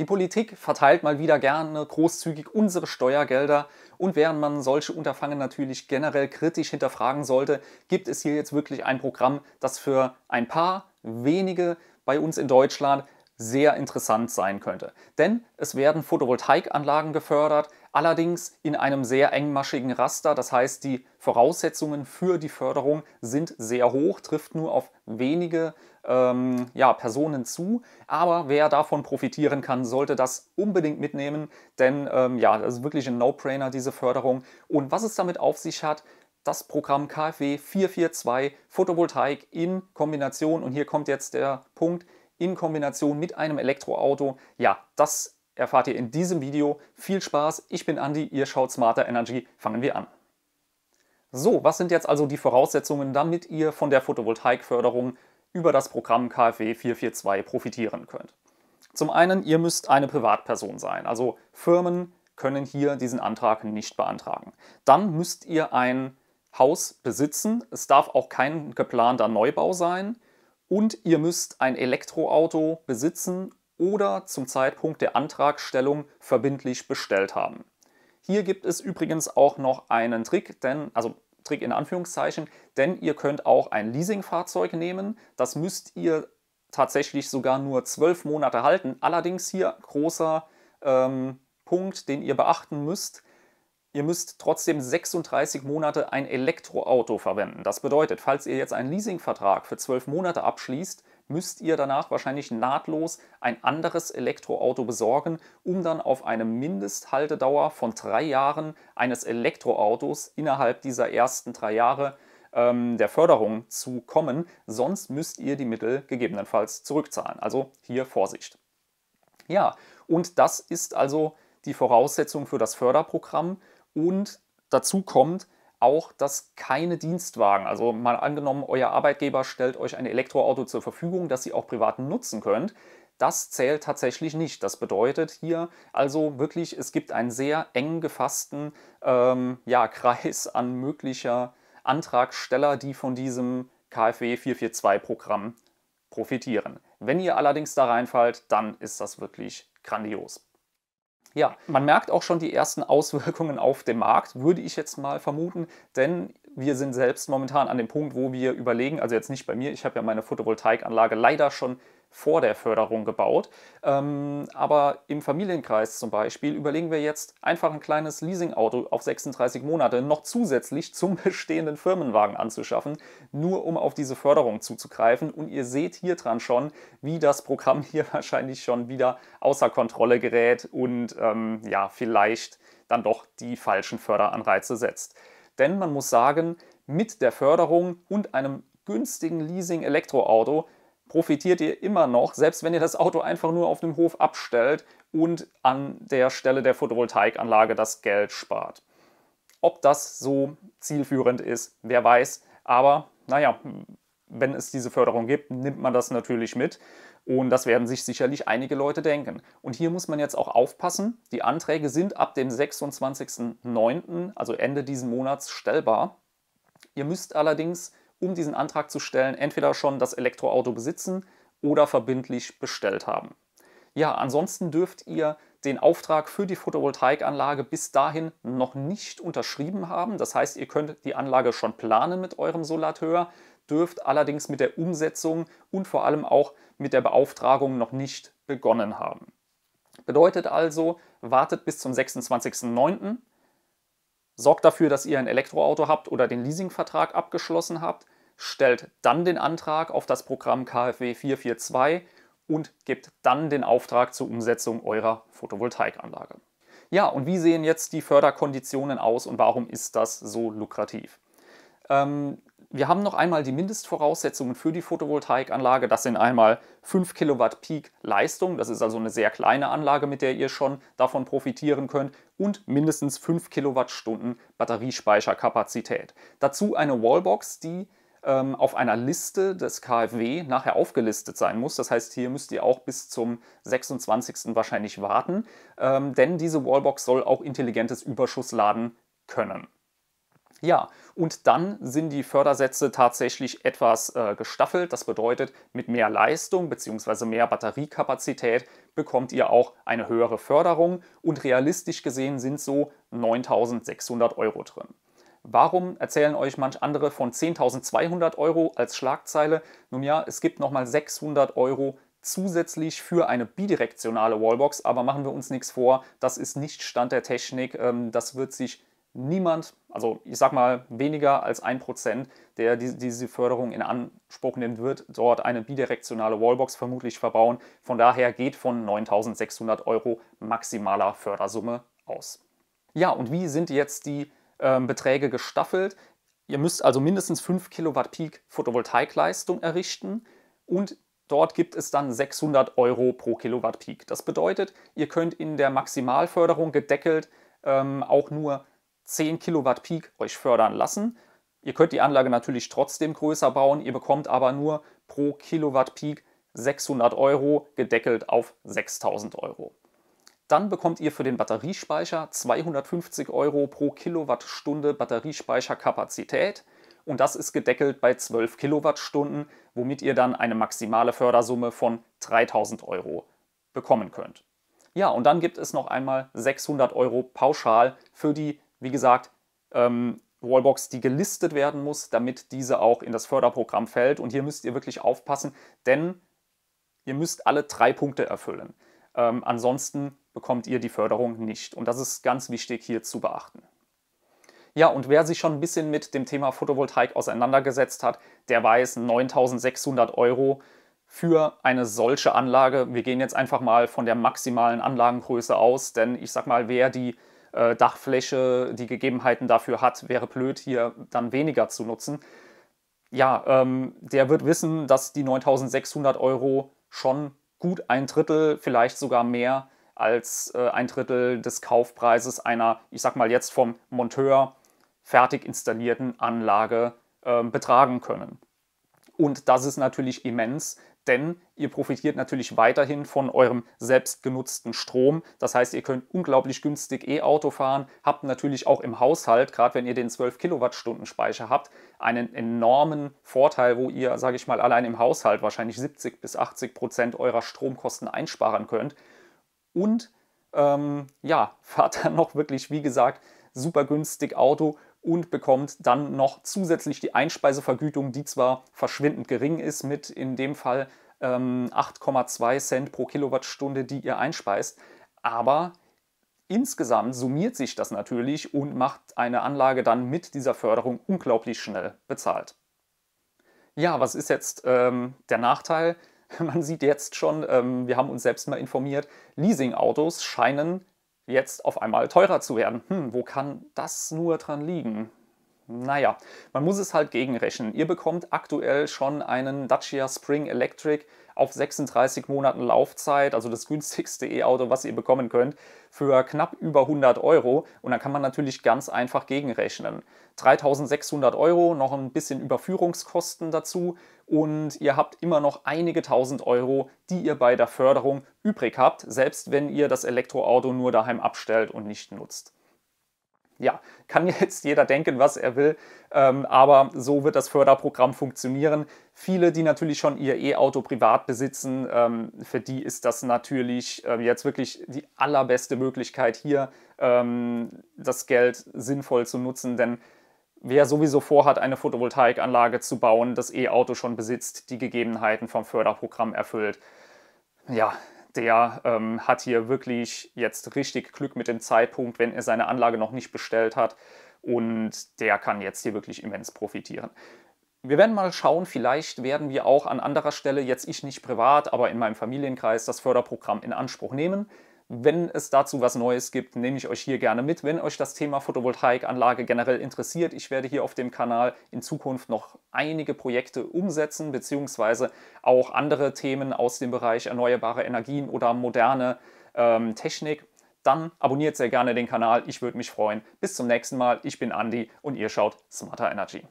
Die Politik verteilt mal wieder gerne großzügig unsere Steuergelder und während man solche Unterfangen natürlich generell kritisch hinterfragen sollte, gibt es hier jetzt wirklich ein Programm, das für ein paar wenige bei uns in Deutschland sehr interessant sein könnte. Denn es werden Photovoltaikanlagen gefördert, allerdings in einem sehr engmaschigen Raster. Das heißt, die Voraussetzungen für die Förderung sind sehr hoch, trifft nur auf wenige ähm, ja, Personen zu. Aber wer davon profitieren kann, sollte das unbedingt mitnehmen, denn ähm, ja, das ist wirklich ein No-Brainer, diese Förderung. Und was es damit auf sich hat, das Programm KfW 442 Photovoltaik in Kombination, und hier kommt jetzt der Punkt, in Kombination mit einem Elektroauto. Ja, das erfahrt ihr in diesem Video. Viel Spaß, ich bin Andi, ihr schaut Smarter Energy, fangen wir an. So, was sind jetzt also die Voraussetzungen, damit ihr von der Photovoltaikförderung über das Programm KfW 442 profitieren könnt. Zum einen, ihr müsst eine Privatperson sein, also Firmen können hier diesen Antrag nicht beantragen. Dann müsst ihr ein Haus besitzen, es darf auch kein geplanter Neubau sein und ihr müsst ein Elektroauto besitzen oder zum Zeitpunkt der Antragstellung verbindlich bestellt haben. Hier gibt es übrigens auch noch einen Trick, denn also Trick in Anführungszeichen, denn ihr könnt auch ein Leasingfahrzeug nehmen. Das müsst ihr tatsächlich sogar nur zwölf Monate halten. Allerdings hier großer ähm, Punkt, den ihr beachten müsst. Ihr müsst trotzdem 36 Monate ein Elektroauto verwenden. Das bedeutet, falls ihr jetzt einen Leasingvertrag für zwölf Monate abschließt, müsst ihr danach wahrscheinlich nahtlos ein anderes Elektroauto besorgen, um dann auf eine Mindesthaltedauer von drei Jahren eines Elektroautos innerhalb dieser ersten drei Jahre ähm, der Förderung zu kommen. Sonst müsst ihr die Mittel gegebenenfalls zurückzahlen. Also hier Vorsicht. Ja, und das ist also die Voraussetzung für das Förderprogramm. Und dazu kommt, auch, dass keine Dienstwagen, also mal angenommen, euer Arbeitgeber stellt euch ein Elektroauto zur Verfügung, das ihr auch privat nutzen könnt, das zählt tatsächlich nicht. Das bedeutet hier also wirklich, es gibt einen sehr eng gefassten ähm, ja, Kreis an möglicher Antragsteller, die von diesem KfW 442-Programm profitieren. Wenn ihr allerdings da reinfallt, dann ist das wirklich grandios. Ja, man merkt auch schon die ersten Auswirkungen auf den Markt, würde ich jetzt mal vermuten, denn wir sind selbst momentan an dem Punkt, wo wir überlegen, also jetzt nicht bei mir, ich habe ja meine Photovoltaikanlage leider schon vor der Förderung gebaut. Ähm, aber im Familienkreis zum Beispiel überlegen wir jetzt einfach ein kleines Leasingauto auf 36 Monate noch zusätzlich zum bestehenden Firmenwagen anzuschaffen, nur um auf diese Förderung zuzugreifen. Und ihr seht hier dran schon, wie das Programm hier wahrscheinlich schon wieder außer Kontrolle gerät und ähm, ja, vielleicht dann doch die falschen Förderanreize setzt. Denn man muss sagen, mit der Förderung und einem günstigen Leasing-Elektroauto profitiert ihr immer noch, selbst wenn ihr das Auto einfach nur auf dem Hof abstellt und an der Stelle der Photovoltaikanlage das Geld spart. Ob das so zielführend ist, wer weiß. Aber naja, wenn es diese Förderung gibt, nimmt man das natürlich mit. Und das werden sich sicherlich einige Leute denken. Und hier muss man jetzt auch aufpassen. Die Anträge sind ab dem 26.09., also Ende diesen Monats, stellbar. Ihr müsst allerdings um diesen Antrag zu stellen, entweder schon das Elektroauto besitzen oder verbindlich bestellt haben. Ja, ansonsten dürft ihr den Auftrag für die Photovoltaikanlage bis dahin noch nicht unterschrieben haben. Das heißt, ihr könnt die Anlage schon planen mit eurem Solateur, dürft allerdings mit der Umsetzung und vor allem auch mit der Beauftragung noch nicht begonnen haben. Bedeutet also, wartet bis zum 26.09. Sorgt dafür, dass ihr ein Elektroauto habt oder den Leasingvertrag abgeschlossen habt stellt dann den Antrag auf das Programm KfW 442 und gebt dann den Auftrag zur Umsetzung eurer Photovoltaikanlage. Ja, und wie sehen jetzt die Förderkonditionen aus und warum ist das so lukrativ? Ähm, wir haben noch einmal die Mindestvoraussetzungen für die Photovoltaikanlage. Das sind einmal 5 Kilowatt Peak Leistung, das ist also eine sehr kleine Anlage, mit der ihr schon davon profitieren könnt, und mindestens 5 Kilowattstunden Batteriespeicherkapazität. Dazu eine Wallbox, die ähm, auf einer Liste des KfW nachher aufgelistet sein muss. Das heißt, hier müsst ihr auch bis zum 26. wahrscheinlich warten, ähm, denn diese Wallbox soll auch intelligentes Überschussladen können. Ja, und dann sind die Fördersätze tatsächlich etwas äh, gestaffelt. Das bedeutet, mit mehr Leistung bzw. mehr Batteriekapazität bekommt ihr auch eine höhere Förderung und realistisch gesehen sind so 9600 Euro drin. Warum erzählen euch manch andere von 10.200 Euro als Schlagzeile? Nun ja, es gibt nochmal 600 Euro zusätzlich für eine bidirektionale Wallbox, aber machen wir uns nichts vor, das ist nicht Stand der Technik, ähm, das wird sich niemand, also ich sag mal weniger als ein Prozent, der diese Förderung in Anspruch nimmt, wird dort eine bidirektionale Wallbox vermutlich verbauen. Von daher geht von 9.600 Euro maximaler Fördersumme aus. Ja, und wie sind jetzt die ähm, Beträge gestaffelt. Ihr müsst also mindestens 5 Kilowatt Peak Photovoltaikleistung errichten und dort gibt es dann 600 Euro pro Kilowatt Peak. Das bedeutet, ihr könnt in der Maximalförderung gedeckelt ähm, auch nur 10 Kilowatt Peak euch fördern lassen. Ihr könnt die Anlage natürlich trotzdem größer bauen, ihr bekommt aber nur pro Kilowatt Peak 600 Euro gedeckelt auf 6000 Euro. Dann bekommt ihr für den Batteriespeicher 250 Euro pro Kilowattstunde Batteriespeicherkapazität und das ist gedeckelt bei 12 Kilowattstunden, womit ihr dann eine maximale Fördersumme von 3000 Euro bekommen könnt. Ja, und dann gibt es noch einmal 600 Euro pauschal für die, wie gesagt, ähm, Wallbox, die gelistet werden muss, damit diese auch in das Förderprogramm fällt. Und hier müsst ihr wirklich aufpassen, denn ihr müsst alle drei Punkte erfüllen. Ähm, ansonsten bekommt ihr die Förderung nicht. Und das ist ganz wichtig hier zu beachten. Ja, und wer sich schon ein bisschen mit dem Thema Photovoltaik auseinandergesetzt hat, der weiß, 9600 Euro für eine solche Anlage. Wir gehen jetzt einfach mal von der maximalen Anlagengröße aus, denn ich sag mal, wer die äh, Dachfläche, die Gegebenheiten dafür hat, wäre blöd, hier dann weniger zu nutzen. Ja, ähm, der wird wissen, dass die 9600 Euro schon gut ein Drittel, vielleicht sogar mehr als äh, ein Drittel des Kaufpreises einer, ich sag mal jetzt vom Monteur fertig installierten Anlage äh, betragen können. Und das ist natürlich immens, denn ihr profitiert natürlich weiterhin von eurem selbstgenutzten Strom. Das heißt, ihr könnt unglaublich günstig E-Auto fahren, habt natürlich auch im Haushalt, gerade wenn ihr den 12 Kilowattstunden Speicher habt, einen enormen Vorteil, wo ihr, sage ich mal, allein im Haushalt wahrscheinlich 70 bis 80 Prozent eurer Stromkosten einsparen könnt. Und ähm, ja, fahrt dann noch wirklich, wie gesagt, super günstig Auto und bekommt dann noch zusätzlich die Einspeisevergütung, die zwar verschwindend gering ist, mit in dem Fall ähm, 8,2 Cent pro Kilowattstunde, die ihr einspeist, aber insgesamt summiert sich das natürlich und macht eine Anlage dann mit dieser Förderung unglaublich schnell bezahlt. Ja, was ist jetzt ähm, der Nachteil? Man sieht jetzt schon, ähm, wir haben uns selbst mal informiert, Leasing-Autos scheinen jetzt auf einmal teurer zu werden. Hm, wo kann das nur dran liegen? Naja, man muss es halt gegenrechnen. Ihr bekommt aktuell schon einen Dacia Spring Electric auf 36 Monaten Laufzeit, also das günstigste E-Auto, was ihr bekommen könnt, für knapp über 100 Euro. Und dann kann man natürlich ganz einfach gegenrechnen. 3600 Euro, noch ein bisschen Überführungskosten dazu und ihr habt immer noch einige tausend Euro, die ihr bei der Förderung übrig habt, selbst wenn ihr das Elektroauto nur daheim abstellt und nicht nutzt ja, kann jetzt jeder denken, was er will, ähm, aber so wird das Förderprogramm funktionieren. Viele, die natürlich schon ihr E-Auto privat besitzen, ähm, für die ist das natürlich äh, jetzt wirklich die allerbeste Möglichkeit, hier ähm, das Geld sinnvoll zu nutzen, denn Wer sowieso vorhat, eine Photovoltaikanlage zu bauen, das E-Auto schon besitzt, die Gegebenheiten vom Förderprogramm erfüllt, ja, der ähm, hat hier wirklich jetzt richtig Glück mit dem Zeitpunkt, wenn er seine Anlage noch nicht bestellt hat. Und der kann jetzt hier wirklich immens profitieren. Wir werden mal schauen, vielleicht werden wir auch an anderer Stelle, jetzt ich nicht privat, aber in meinem Familienkreis, das Förderprogramm in Anspruch nehmen. Wenn es dazu was Neues gibt, nehme ich euch hier gerne mit. Wenn euch das Thema Photovoltaikanlage generell interessiert, ich werde hier auf dem Kanal in Zukunft noch einige Projekte umsetzen, beziehungsweise auch andere Themen aus dem Bereich erneuerbare Energien oder moderne ähm, Technik. Dann abonniert sehr gerne den Kanal, ich würde mich freuen. Bis zum nächsten Mal, ich bin Andy und ihr schaut Smarter Energy.